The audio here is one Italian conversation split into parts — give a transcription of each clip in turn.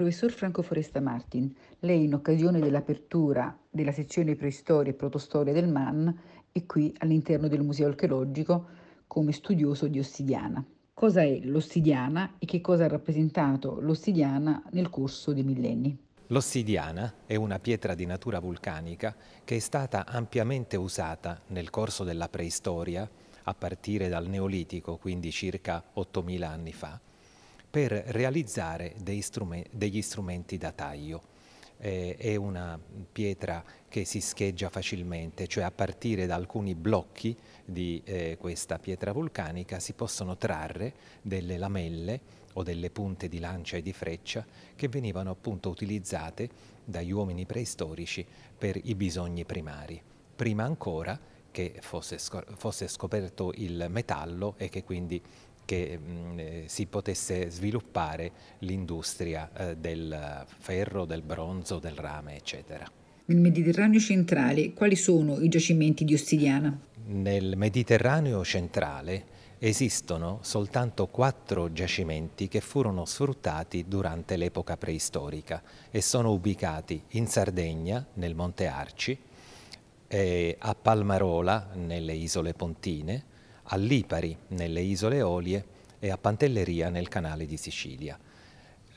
Professor Franco Foresta Martin, lei in occasione dell'apertura della sezione Preistoria e Protostoria del MAN è qui all'interno del Museo Archeologico come studioso di ossidiana. Cosa è l'ossidiana e che cosa ha rappresentato l'ossidiana nel corso dei millenni? L'ossidiana è una pietra di natura vulcanica che è stata ampiamente usata nel corso della preistoria a partire dal Neolitico, quindi circa 8.000 anni fa, per realizzare strumenti, degli strumenti da taglio. Eh, è una pietra che si scheggia facilmente, cioè a partire da alcuni blocchi di eh, questa pietra vulcanica si possono trarre delle lamelle o delle punte di lancia e di freccia che venivano appunto utilizzate dagli uomini preistorici per i bisogni primari. Prima ancora che fosse, fosse scoperto il metallo e che quindi che mh, mm, eh, si potesse sviluppare l'industria eh, del ferro, del bronzo, del rame, eccetera. Nel Mediterraneo centrale quali sono i giacimenti di ossidiana? Nel Mediterraneo centrale esistono soltanto quattro giacimenti che furono sfruttati durante l'epoca preistorica e sono ubicati in Sardegna, nel Monte Arci, eh, a Palmarola, nelle isole Pontine, a Lipari nelle isole Eolie e a Pantelleria nel canale di Sicilia.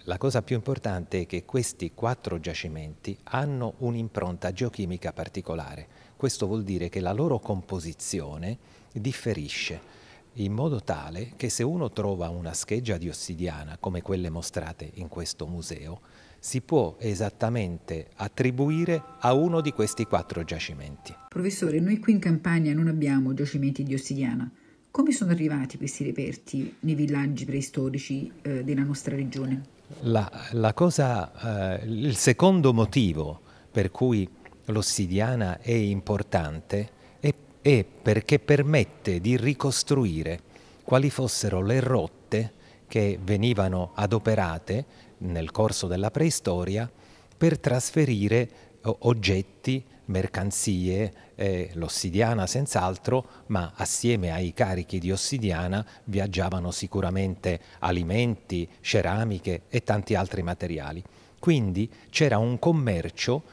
La cosa più importante è che questi quattro giacimenti hanno un'impronta geochimica particolare. Questo vuol dire che la loro composizione differisce in modo tale che se uno trova una scheggia di ossidiana come quelle mostrate in questo museo, si può esattamente attribuire a uno di questi quattro giacimenti. Professore, noi qui in Campania non abbiamo giacimenti di ossidiana, come sono arrivati questi reperti nei villaggi preistorici eh, della nostra regione? La, la cosa, eh, il secondo motivo per cui l'ossidiana è importante è, è perché permette di ricostruire quali fossero le rotte che venivano adoperate nel corso della preistoria per trasferire oggetti mercanzie, eh, l'ossidiana senz'altro, ma assieme ai carichi di ossidiana viaggiavano sicuramente alimenti, ceramiche e tanti altri materiali. Quindi c'era un commercio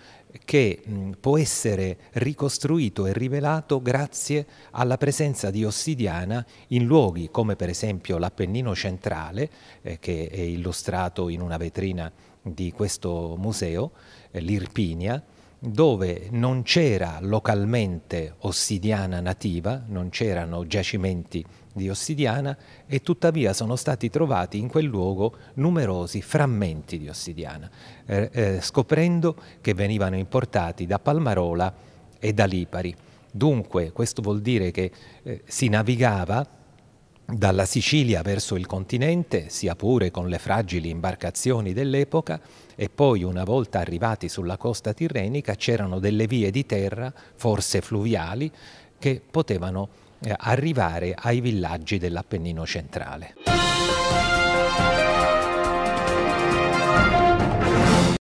che può essere ricostruito e rivelato grazie alla presenza di ossidiana in luoghi come per esempio l'Appennino centrale, eh, che è illustrato in una vetrina di questo museo, eh, l'Irpinia, dove non c'era localmente ossidiana nativa, non c'erano giacimenti di ossidiana e tuttavia sono stati trovati in quel luogo numerosi frammenti di ossidiana, eh, eh, scoprendo che venivano importati da Palmarola e da Lipari. Dunque questo vuol dire che eh, si navigava dalla Sicilia verso il continente, sia pure con le fragili imbarcazioni dell'epoca, e poi una volta arrivati sulla costa tirrenica c'erano delle vie di terra, forse fluviali, che potevano eh, arrivare ai villaggi dell'Appennino centrale.